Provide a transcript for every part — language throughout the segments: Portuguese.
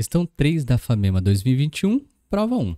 Questão 3 da FAMEMA 2021, prova 1.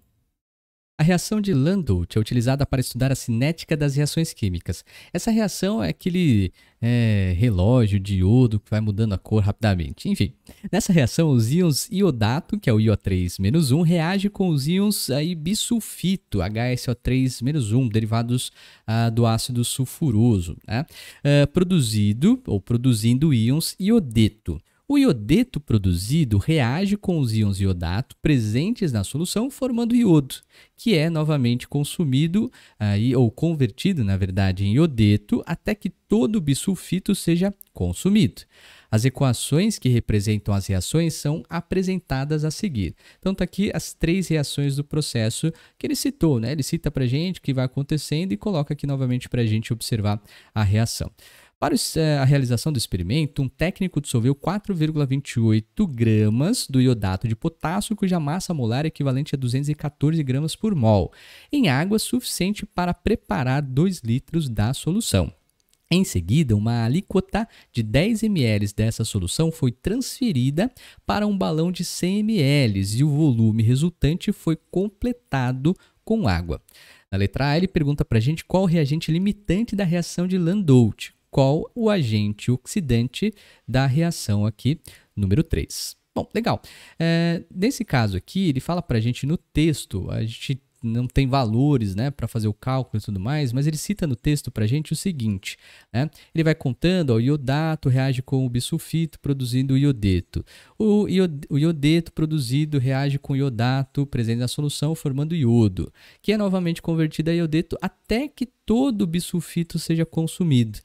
A reação de Landolt é utilizada para estudar a cinética das reações químicas. Essa reação é aquele é, relógio, diodo, que vai mudando a cor rapidamente. Enfim, nessa reação, os íons iodato, que é o IO3-1, reage com os íons aí, bisulfito, HSO3-1, derivados ah, do ácido sulfuroso, né? ah, produzido ou produzindo íons iodeto. O iodeto produzido reage com os íons iodato presentes na solução, formando iodo, que é novamente consumido aí, ou convertido, na verdade, em iodeto até que todo o bisulfito seja consumido. As equações que representam as reações são apresentadas a seguir. Então, está aqui as três reações do processo que ele citou, né? Ele cita para gente o que vai acontecendo e coloca aqui novamente para a gente observar a reação. Para eh, a realização do experimento, um técnico dissolveu 4,28 gramas do iodato de potássio, cuja massa molar é equivalente a 214 gramas por mol, em água suficiente para preparar 2 litros da solução. Em seguida, uma alíquota de 10 ml dessa solução foi transferida para um balão de 100 ml e o volume resultante foi completado com água. Na letra A, ele pergunta para a gente qual o reagente limitante da reação de Landolt qual o agente oxidante da reação aqui, número 3. Bom, legal. É, nesse caso aqui, ele fala para a gente no texto, a gente não tem valores né, para fazer o cálculo e tudo mais, mas ele cita no texto para a gente o seguinte: né? ele vai contando, ó, o iodato reage com o bisulfito produzindo o iodeto. O, iod, o iodeto produzido reage com o iodato presente na solução, formando iodo, que é novamente convertido a iodeto até que todo o bisulfito seja consumido.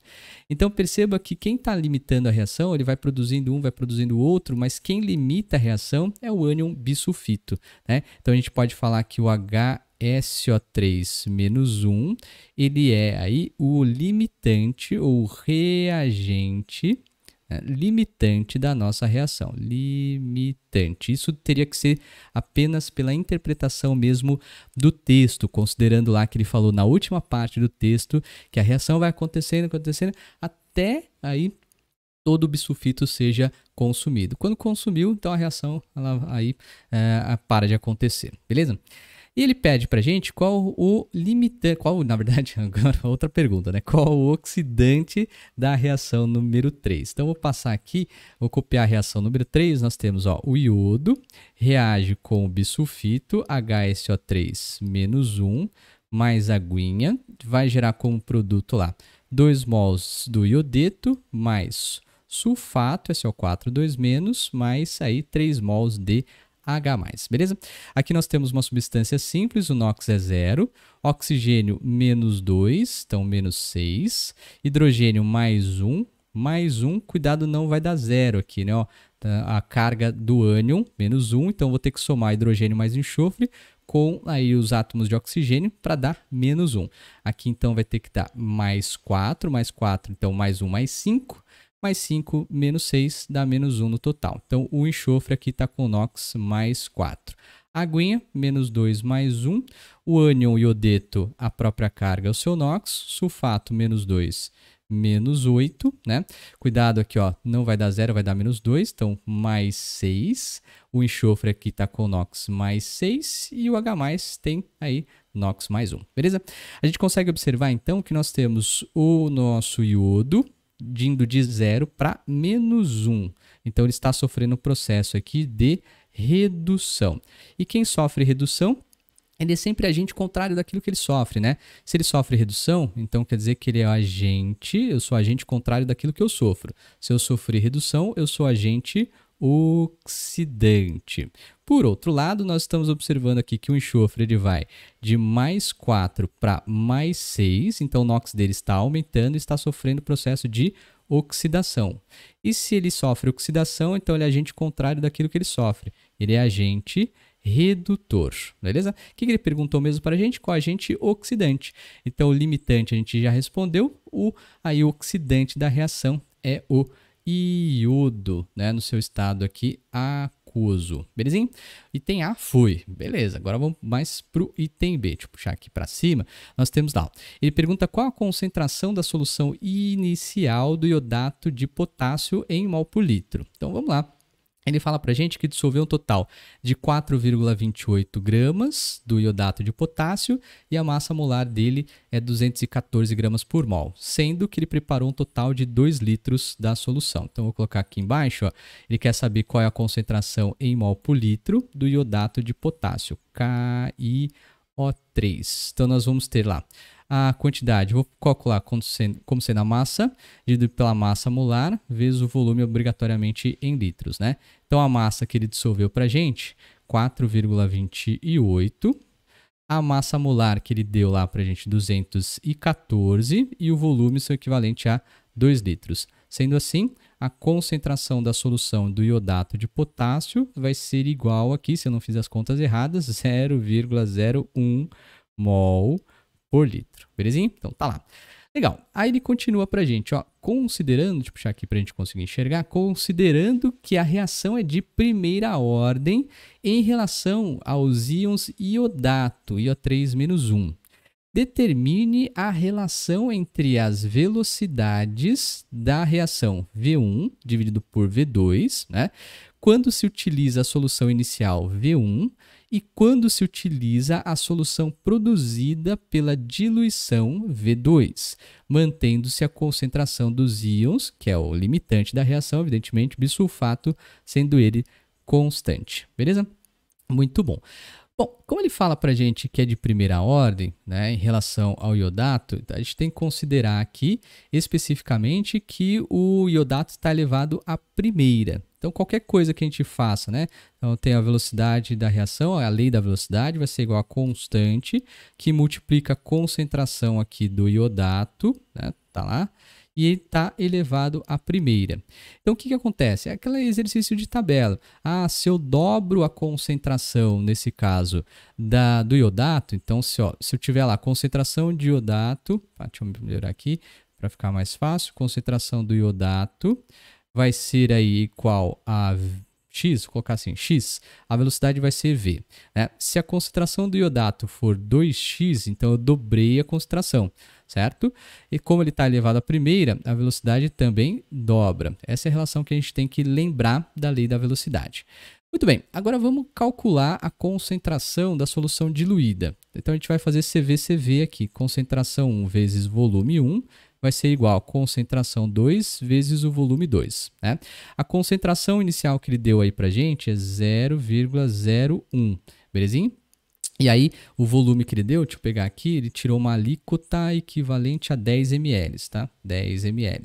Então perceba que quem está limitando a reação, ele vai produzindo um, vai produzindo outro, mas quem limita a reação é o ânion bisulfito. Né? Então a gente pode falar que o hso 3 1, ele é aí o limitante ou reagente né? limitante da nossa reação. Limitante. Isso teria que ser apenas pela interpretação mesmo do texto, considerando lá que ele falou na última parte do texto que a reação vai acontecendo, acontecendo, até aí todo o bisulfito seja consumido. Quando consumiu, então a reação ela, aí é, para de acontecer, beleza? E ele pede pra gente qual o limitante, qual, na verdade, agora outra pergunta, né? Qual o oxidante da reação número 3? Então, vou passar aqui, vou copiar a reação número 3. Nós temos ó, o iodo, reage com o bisulfito, HSO3 menos 1, mais aguinha, vai gerar como produto lá 2 mols do iodeto, mais sulfato, SO4, 2 menos, mais aí 3 mols de H+, beleza? Aqui nós temos uma substância simples, o NOx é zero, oxigênio menos 2, então menos 6, hidrogênio mais 1, um, mais 1, um, cuidado não vai dar zero aqui, né? Ó, tá, a carga do ânion, menos 1, um, então vou ter que somar hidrogênio mais enxofre com aí os átomos de oxigênio para dar menos 1. Aqui então vai ter que dar mais 4, mais 4, então mais 1, mais 5 mais 5 menos 6 dá menos 1 no total. Então, o enxofre aqui está com NOx mais 4. Aguinha, menos 2 mais 1. O ânion iodeto, a própria carga, é o seu NOx. Sulfato, menos 2, menos 8. Né? Cuidado aqui, ó, não vai dar zero, vai dar menos 2. Então, mais 6. O enxofre aqui está com NOx mais 6. E o H tem aí NOx mais 1. Beleza? A gente consegue observar, então, que nós temos o nosso iodo indo de zero para menos um. Então ele está sofrendo o um processo aqui de redução. E quem sofre redução ele é sempre agente contrário daquilo que ele sofre, né? Se ele sofre redução, então quer dizer que ele é agente, eu sou agente contrário daquilo que eu sofro. Se eu sofri redução, eu sou agente oxidante. Por outro lado, nós estamos observando aqui que o enxofre ele vai de mais 4 para mais 6, então o NOx dele está aumentando e está sofrendo processo de oxidação. E se ele sofre oxidação, então ele é agente contrário daquilo que ele sofre. Ele é agente redutor, beleza? O que ele perguntou mesmo para a gente? Qual agente oxidante? Então, o limitante a gente já respondeu, o aí o oxidante da reação é o iudo, né? No seu estado aqui, acuso, belezinha? Item A foi, beleza. Agora vamos mais para o item B. Deixa eu puxar aqui para cima. Nós temos lá. Ele pergunta qual a concentração da solução inicial do iodato de potássio em mol por litro. Então vamos lá. Ele fala para gente que dissolveu um total de 4,28 gramas do iodato de potássio e a massa molar dele é 214 gramas por mol, sendo que ele preparou um total de 2 litros da solução. Então, vou colocar aqui embaixo, ó, ele quer saber qual é a concentração em mol por litro do iodato de potássio, KiO3. Então, nós vamos ter lá a quantidade. Vou calcular como sendo, como sendo a massa dividido pela massa molar vezes o volume obrigatoriamente em litros, né? Então a massa que ele dissolveu para gente, 4,28. A massa molar que ele deu lá para gente, 214. E o volume são equivalente a 2 litros. Sendo assim, a concentração da solução do iodato de potássio vai ser igual aqui, se eu não fiz as contas erradas, 0,01 mol por litro, belezinha? Então tá lá. Legal. Aí ele continua pra gente, ó, considerando, deixa eu puxar aqui pra gente conseguir enxergar, considerando que a reação é de primeira ordem em relação aos íons iodato, IO3-1. Determine a relação entre as velocidades da reação V1 dividido por V2, né? Quando se utiliza a solução inicial V1 e quando se utiliza a solução produzida pela diluição V2, mantendo-se a concentração dos íons, que é o limitante da reação, evidentemente, bisulfato, sendo ele constante. Beleza? Muito bom. Bom, como ele fala para gente que é de primeira ordem, né, em relação ao iodato, a gente tem que considerar aqui especificamente que o iodato está elevado à primeira. Então, qualquer coisa que a gente faça, né? Então, tem a velocidade da reação, a lei da velocidade vai ser igual a constante, que multiplica a concentração aqui do iodato, né? Tá lá, e está elevado à primeira. Então, o que, que acontece? É aquele exercício de tabela. Ah, se eu dobro a concentração, nesse caso, da, do iodato, então, se, ó, se eu tiver lá concentração de iodato, tá, deixa eu melhorar aqui para ficar mais fácil, concentração do iodato vai ser aí igual a x, vou colocar assim, x, a velocidade vai ser v. Né? Se a concentração do iodato for 2x, então eu dobrei a concentração, certo? E como ele está elevado à primeira, a velocidade também dobra. Essa é a relação que a gente tem que lembrar da lei da velocidade. Muito bem, agora vamos calcular a concentração da solução diluída. Então a gente vai fazer CV-CV aqui, concentração 1 vezes volume 1 vai ser igual a concentração 2 vezes o volume 2. Né? A concentração inicial que ele deu aí para a gente é 0,01, belezinha? E aí, o volume que ele deu, deixa eu pegar aqui, ele tirou uma alíquota equivalente a 10 ml, tá? 10 ml.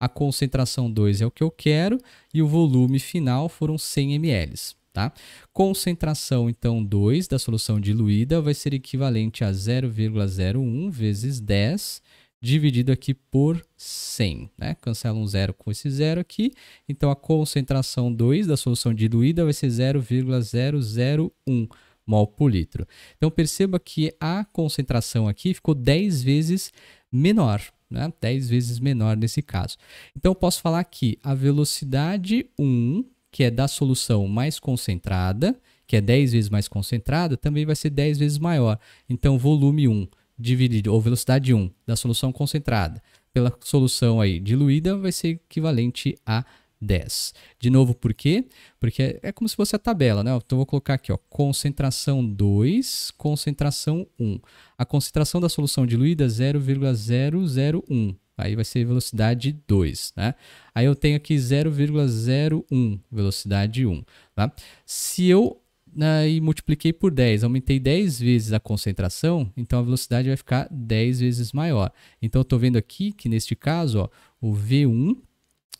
A concentração 2 é o que eu quero e o volume final foram 100 ml, tá? Concentração, então, 2 da solução diluída vai ser equivalente a 0,01 vezes 10 dividido aqui por 100. Né? Cancela um zero com esse zero aqui. Então, a concentração 2 da solução diluída vai ser 0,001 mol por litro. Então, perceba que a concentração aqui ficou 10 vezes menor, né? 10 vezes menor nesse caso. Então, eu posso falar que a velocidade 1, que é da solução mais concentrada, que é 10 vezes mais concentrada, também vai ser 10 vezes maior. Então, volume 1 dividido, ou velocidade 1 da solução concentrada pela solução aí diluída vai ser equivalente a 10. De novo, por quê? Porque é como se fosse a tabela, né? Então, vou colocar aqui, ó, concentração 2, concentração 1. A concentração da solução diluída é 0,001. Aí vai ser velocidade 2, né? Aí eu tenho aqui 0,01, velocidade 1, tá? Se eu né, e multipliquei por 10, aumentei 10 vezes a concentração, então a velocidade vai ficar 10 vezes maior. Então eu estou vendo aqui que neste caso, ó, o V1,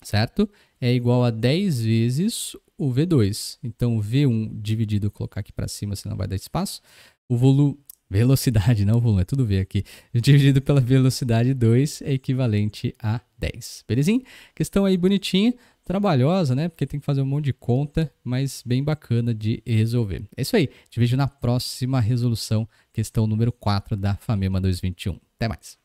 certo? É igual a 10 vezes o V2. Então o V1 dividido, vou colocar aqui para cima, senão vai dar espaço. O volume, velocidade, não o volume, é tudo V aqui, dividido pela velocidade 2 é equivalente a 10. Belezinha? Questão aí bonitinha trabalhosa, né? Porque tem que fazer um monte de conta, mas bem bacana de resolver. É isso aí. Te vejo na próxima resolução, questão número 4 da FAMEMA 2021. Até mais.